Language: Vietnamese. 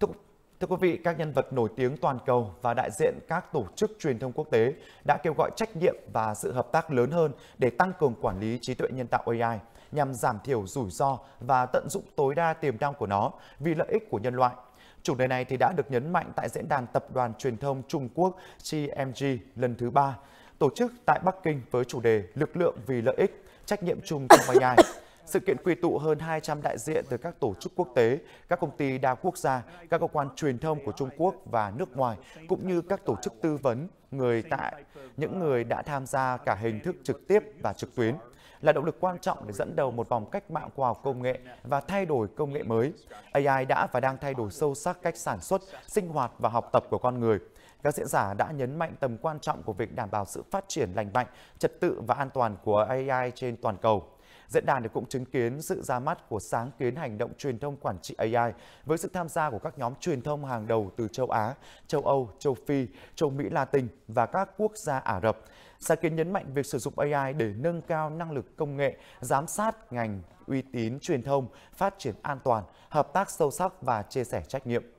Thưa, thưa quý vị, các nhân vật nổi tiếng toàn cầu và đại diện các tổ chức truyền thông quốc tế đã kêu gọi trách nhiệm và sự hợp tác lớn hơn để tăng cường quản lý trí tuệ nhân tạo AI nhằm giảm thiểu rủi ro và tận dụng tối đa tiềm năng của nó vì lợi ích của nhân loại. Chủ đề này thì đã được nhấn mạnh tại diễn đàn Tập đoàn Truyền thông Trung Quốc CMG lần thứ ba, tổ chức tại Bắc Kinh với chủ đề Lực lượng vì lợi ích, trách nhiệm chung trong AI. Sự kiện quy tụ hơn 200 đại diện từ các tổ chức quốc tế, các công ty đa quốc gia, các cơ quan truyền thông của Trung Quốc và nước ngoài, cũng như các tổ chức tư vấn, người tại, những người đã tham gia cả hình thức trực tiếp và trực tuyến là động lực quan trọng để dẫn đầu một vòng cách mạng khoa học công nghệ và thay đổi công nghệ mới. AI đã và đang thay đổi sâu sắc cách sản xuất, sinh hoạt và học tập của con người. Các diễn giả đã nhấn mạnh tầm quan trọng của việc đảm bảo sự phát triển lành mạnh, trật tự và an toàn của AI trên toàn cầu. Diễn đàn thì cũng chứng kiến sự ra mắt của sáng kiến hành động truyền thông quản trị AI với sự tham gia của các nhóm truyền thông hàng đầu từ châu Á, châu Âu, châu Phi, châu Mỹ Latin và các quốc gia Ả Rập. Sáng kiến nhấn mạnh việc sử dụng AI để nâng cao năng lực công nghệ, giám sát ngành uy tín truyền thông, phát triển an toàn, hợp tác sâu sắc và chia sẻ trách nhiệm.